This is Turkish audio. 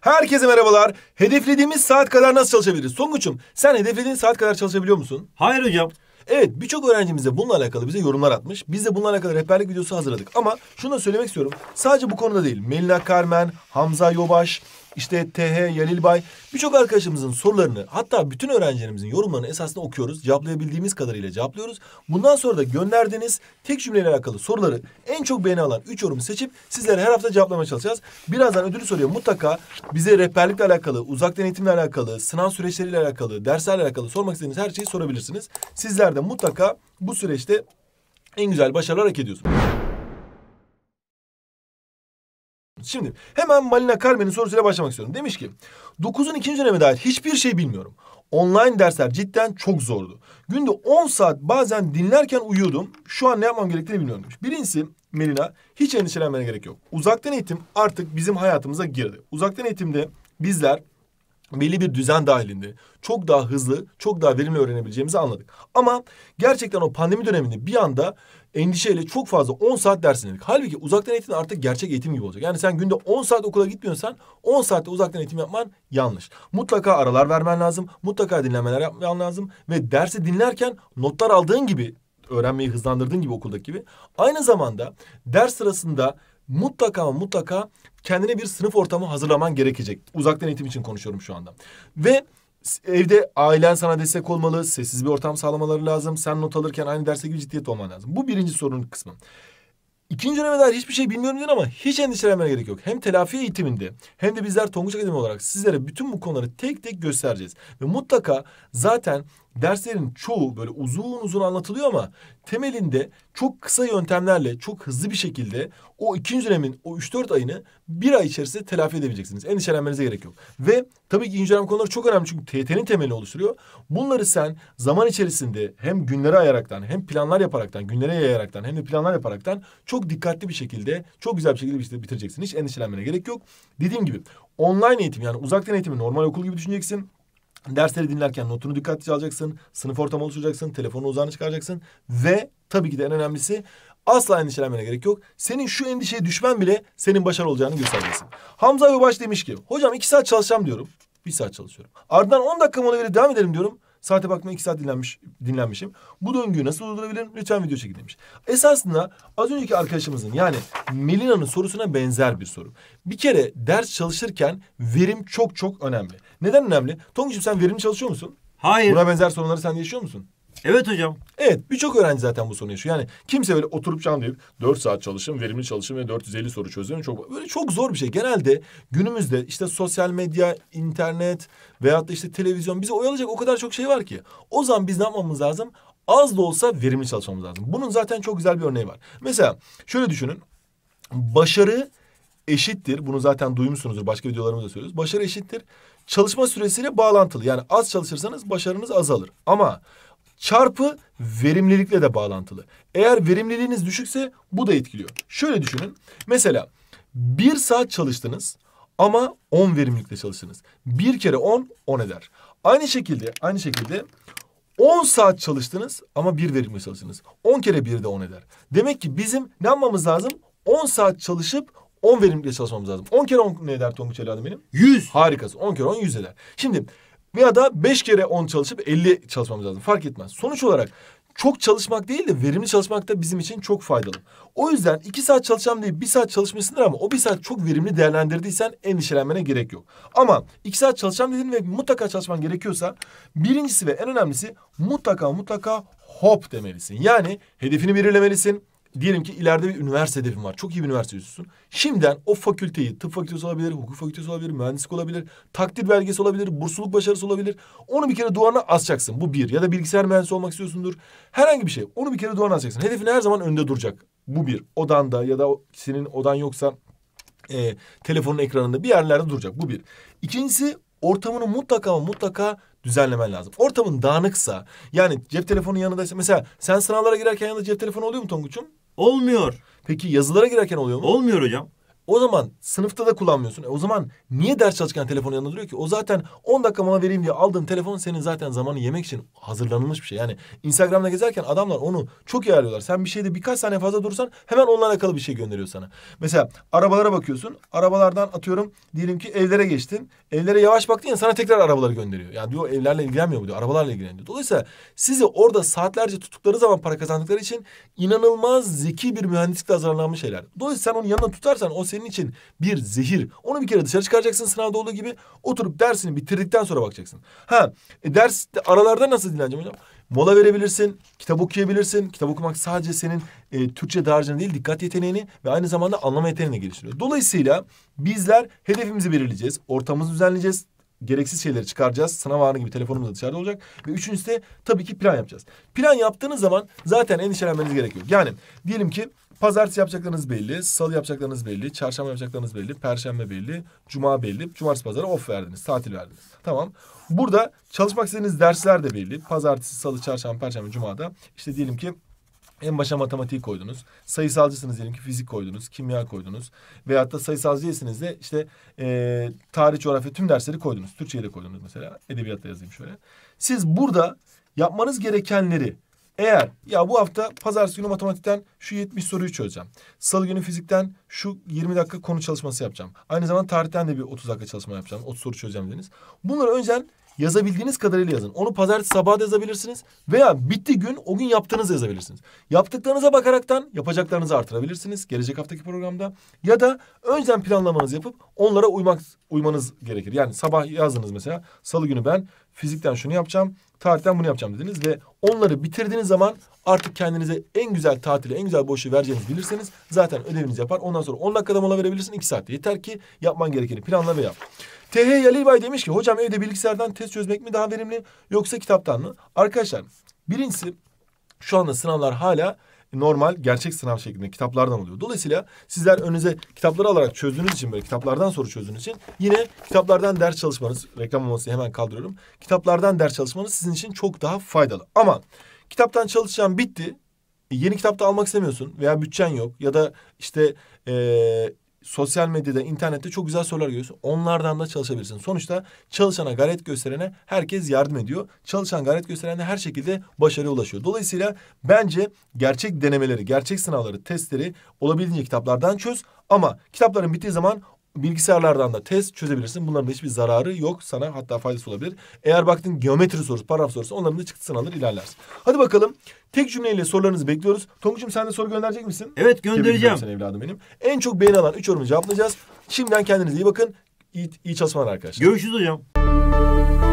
Herkese merhabalar. Hedeflediğimiz saat kadar nasıl çalışabiliriz? Songuç'um sen hedeflediğin saat kadar çalışabiliyor musun? Hayır hocam. Evet birçok öğrencimiz de bununla alakalı bize yorumlar atmış. Biz de bununla alakalı rehberlik videosu hazırladık. Ama şunu da söylemek istiyorum. Sadece bu konuda değil. Melina Carmen, Hamza Yobaş, işte TH, Yalil Bay birçok arkadaşımızın sorularını hatta bütün öğrencilerimizin yorumlarını esasında okuyoruz. Cevaplayabildiğimiz kadarıyla cevaplıyoruz. Bundan sonra da gönderdiğiniz tek cümleyle alakalı soruları en çok beğeni alan üç yorumu seçip sizlere her hafta cevaplamaya çalışacağız. Birazdan ödülü soruya mutlaka bize rehberlikle alakalı, uzak eğitimle alakalı, sınav süreçleriyle alakalı, derslerle alakalı sormak istediğiniz her şeyi sorabilirsiniz. Sizler de mutlaka bu süreçte en güzel başarılar hak ediyorsunuz. Şimdi hemen Malina Carmen'in sorusuyla başlamak istiyorum. Demiş ki 9'un ikinci döneme dair hiçbir şey bilmiyorum. Online dersler cidden çok zordu. Günde 10 saat bazen dinlerken uyuyordum. Şu an ne yapmam gerektiğini bilmiyorum demiş. Birincisi Melina hiç endişelenmene gerek yok. Uzaktan eğitim artık bizim hayatımıza girdi. Uzaktan eğitimde bizler belli bir düzen dahilinde çok daha hızlı, çok daha verimli öğrenebileceğimizi anladık. Ama gerçekten o pandemi döneminde bir anda endişeyle çok fazla 10 saat ders dinledik. Halbuki uzaktan eğitim artık gerçek eğitim gibi olacak. Yani sen günde 10 saat okula gitmiyorsan 10 saatte uzaktan eğitim yapman yanlış. Mutlaka aralar vermen lazım. Mutlaka dinlemeler yapman lazım. Ve dersi dinlerken notlar aldığın gibi öğrenmeyi hızlandırdığın gibi okuldaki gibi. Aynı zamanda ders sırasında mutlaka mutlaka kendine bir sınıf ortamı hazırlaman gerekecek. Uzaktan eğitim için konuşuyorum şu anda. Ve evde ailen sana destek olmalı. Sessiz bir ortam sağlamaları lazım. Sen not alırken aynı derse gibi ciddiyet olman lazım. Bu birinci sorunun kısmı. İkinci döneme dair hiçbir şey bilmiyorum diyor ama hiç endişelenmeye gerek yok. Hem telafi eğitiminde hem de bizler Tonguç Akademi olarak sizlere bütün bu konuları tek tek göstereceğiz. Ve mutlaka zaten derslerin çoğu böyle uzun uzun anlatılıyor ama temelinde çok kısa yöntemlerle çok hızlı bir şekilde o ikinci dönemin o üç dört ayını bir ay içerisinde telafi edebileceksiniz. Endişelenmenize gerek yok. Ve tabii ki ikinci dönem konuları çok önemli çünkü TYT'nin temelini oluşturuyor. Bunları sen zaman içerisinde hem günlere ayaraktan hem planlar yaparaktan günlere yayaraktan hem de planlar yaparaktan çok dikkatli bir şekilde çok güzel bir şekilde bitireceksin. Hiç endişelenmene gerek yok. Dediğim gibi online eğitim yani uzaktan eğitimi normal okul gibi düşüneceksin. Dersleri dinlerken notunu dikkatlice alacaksın. Sınıf ortamı oluşturacaksın. Telefonu uzağına çıkaracaksın. Ve tabii ki de en önemlisi asla endişelenmene gerek yok. Senin şu endişeye düşmen bile senin başarılı olacağını göstermesin. Hamza Öbaş demiş ki hocam iki saat çalışacağım diyorum. Bir saat çalışıyorum. Ardından on dakika mola verip devam edelim diyorum. Saate baktım iki saat dinlenmiş, dinlenmişim. Bu döngüyü nasıl durdurabilirim? Lütfen video çekilmiş. Esasında az önceki arkadaşımızın yani Melina'nın sorusuna benzer bir soru. Bir kere ders çalışırken verim çok çok önemli. Neden önemli? Tonguç'um sen verimli çalışıyor musun? Hayır. Buna benzer sorunları sen yaşıyor musun? Evet hocam. Evet birçok öğrenci zaten bu sorunu yaşıyor. Yani kimse böyle oturup can deyip dört saat çalışım, verimli çalışım ve 450 soru çözüm çok böyle çok zor bir şey. Genelde günümüzde işte sosyal medya, internet veyahut da işte televizyon bizi oyalayacak o kadar çok şey var ki. O zaman biz ne yapmamız lazım? Az da olsa verimli çalışmamız lazım. Bunun zaten çok güzel bir örneği var. Mesela şöyle düşünün. Başarı eşittir. Bunu zaten duymuşsunuzdur. Başka videolarımızda söylüyoruz. Başarı eşittir. Çalışma süresiyle bağlantılı. Yani az çalışırsanız başarınız azalır. Ama çarpı verimlilikle de bağlantılı. Eğer verimliliğiniz düşükse bu da etkiliyor. Şöyle düşünün. Mesela bir saat çalıştınız ama 10 verimlilikle çalıştınız. Bir kere 10 10 eder. Aynı şekilde aynı şekilde 10 saat çalıştınız ama bir verimli çalıştınız. 10 kere bir de 10 eder. Demek ki bizim ne yapmamız lazım? 10 saat çalışıp 10 verimlilikle çalışmamız lazım. 10 kere 10 ne eder Tonguç Elhan'ım benim? 100. Harikasın. 10 kere 10 100 eder. Şimdi veya da beş kere on çalışıp elli çalışmamız lazım. Fark etmez. Sonuç olarak çok çalışmak değil de verimli çalışmak da bizim için çok faydalı. O yüzden iki saat çalışacağım diye bir saat çalışmışsındır ama o bir saat çok verimli değerlendirdiysen endişelenmene gerek yok. Ama iki saat çalışacağım dedin ve mutlaka çalışman gerekiyorsa birincisi ve en önemlisi mutlaka mutlaka hop demelisin. Yani hedefini belirlemelisin. Diyelim ki ileride bir üniversite hedefin var. Çok iyi bir üniversite istiyorsun. Şimdiden o fakülteyi tıp fakültesi olabilir, hukuk fakültesi olabilir, mühendislik olabilir, takdir belgesi olabilir, bursluluk başarısı olabilir. Onu bir kere duvarına asacaksın. Bu bir. Ya da bilgisayar mühendisi olmak istiyorsundur. Herhangi bir şey. Onu bir kere duvarına asacaksın. Hedefin her zaman önde duracak. Bu bir. Odanda ya da senin odan yoksa e, telefonun ekranında bir yerlerde duracak. Bu bir. İkincisi ortamını mutlaka mutlaka düzenlemen lazım. Ortamın dağınıksa yani cep telefonu yanındaysa mesela sen sınavlara girerken yanında cep telefonu oluyor mu Tonguç'um? Olmuyor. Peki yazılara girerken oluyor mu? Olmuyor hocam. O zaman sınıfta da kullanmıyorsun. E o zaman niye ders çalışırken telefonu yanında duruyor ki? O zaten 10 dakika mola vereyim diye aldığın telefon senin zaten zamanı yemek için hazırlanılmış bir şey. Yani Instagram'da gezerken adamlar onu çok iyi ayarlıyorlar. Sen bir şeyde birkaç saniye fazla durursan hemen onunla alakalı bir şey gönderiyor sana. Mesela arabalara bakıyorsun. Arabalardan atıyorum diyelim ki evlere geçtin. Evlere yavaş baktın ya sana tekrar arabaları gönderiyor. Yani diyor evlerle ilgilenmiyor bu diyor. Arabalarla ilgileniyor. Dolayısıyla sizi orada saatlerce tuttukları zaman para kazandıkları için inanılmaz zeki bir mühendislikle hazırlanmış şeyler. Dolayısıyla sen onu yanına tutarsan o senin senin için bir zehir. Onu bir kere dışarı çıkaracaksın sınavda olduğu gibi. Oturup dersini bitirdikten sonra bakacaksın. Ha e, ders aralarda nasıl dinleneceğim hocam? Mola verebilirsin, kitap okuyabilirsin. Kitap okumak sadece senin e, Türkçe dağarcığını değil dikkat yeteneğini ve aynı zamanda anlama yeteneğini geliştiriyor. Dolayısıyla bizler hedefimizi belirleyeceğiz, ortamımızı düzenleyeceğiz, gereksiz şeyleri çıkaracağız. Sınav anı gibi telefonumuz da dışarıda olacak. Ve üçüncüsü de tabii ki plan yapacağız. Plan yaptığınız zaman zaten endişelenmeniz gerekiyor. Yani diyelim ki pazartesi yapacaklarınız belli, salı yapacaklarınız belli, çarşamba yapacaklarınız belli, perşembe belli, cuma belli. Cumartesi pazarı off verdiniz, tatil verdiniz. Tamam. Burada çalışmak istediğiniz dersler de belli. Pazartesi, salı, çarşamba, perşembe, cumada işte diyelim ki en başa matematik koydunuz. Sayısalcısınız diyelim ki fizik koydunuz, kimya koydunuz. Veyahut da sayısalcı değilsiniz de işte e, tarih, coğrafya tüm dersleri koydunuz. Türkçe'yi de koydunuz mesela. Edebiyatta yazayım şöyle. Siz burada yapmanız gerekenleri eğer ya bu hafta pazartesi günü matematikten şu 70 soruyu çözeceğim. Salı günü fizikten şu 20 dakika konu çalışması yapacağım. Aynı zaman tarihten de bir 30 dakika çalışma yapacağım. 30 soru çözeceğim dediniz. Bunları önceden Yazabildiğiniz kadarıyla yazın. Onu pazartesi sabahı da yazabilirsiniz. Veya bitti gün o gün yaptığınızı yazabilirsiniz. Yaptıklarınıza bakaraktan yapacaklarınızı artırabilirsiniz. Gelecek haftaki programda. Ya da önceden planlamanızı yapıp onlara uymak uymanız gerekir. Yani sabah yazdınız mesela. Salı günü ben fizikten şunu yapacağım tarihten bunu yapacağım dediniz ve onları bitirdiğiniz zaman artık kendinize en güzel tatili, en güzel boşluğu vereceğinizi bilirseniz zaten ödevinizi yapar. Ondan sonra 10 dakikada mola verebilirsin 2 saatte. Yeter ki yapman gerekeni planla ve yap. TH Yalil demiş ki hocam evde bilgisayardan test çözmek mi daha verimli yoksa kitaptan mı? Arkadaşlar birincisi şu anda sınavlar hala normal gerçek sınav şeklinde kitaplardan oluyor. Dolayısıyla sizler önünüze kitapları alarak çözdüğünüz için böyle kitaplardan soru çözdüğünüz için yine kitaplardan ders çalışmanız reklam olmasını hemen kaldırıyorum. Kitaplardan ders çalışmanız sizin için çok daha faydalı. Ama kitaptan çalışacağım bitti. E, yeni kitapta almak istemiyorsun veya bütçen yok ya da işte e, sosyal medyada, internette çok güzel sorular görüyorsun. Onlardan da çalışabilirsin. Sonuçta çalışana gayret gösterene herkes yardım ediyor. Çalışan gayret gösterene her şekilde başarıya ulaşıyor. Dolayısıyla bence gerçek denemeleri, gerçek sınavları, testleri olabildiğince kitaplardan çöz. Ama kitapların bittiği zaman Bilgisayarlardan da test çözebilirsin. Bunların da hiçbir zararı yok sana hatta faydası olabilir. Eğer baktın geometri sorusu, paragraf sorusu onların da çıktısını alır ilerlersin. Hadi bakalım tek cümleyle sorularınızı bekliyoruz. Tonguç'um sen de soru gönderecek misin? Evet göndereceğim. Sen evladım benim. En çok beğeni alan üç yorumu cevaplayacağız. Şimdiden kendinize iyi bakın. İyi, iyi çalışmalar arkadaşlar. Görüşürüz hocam.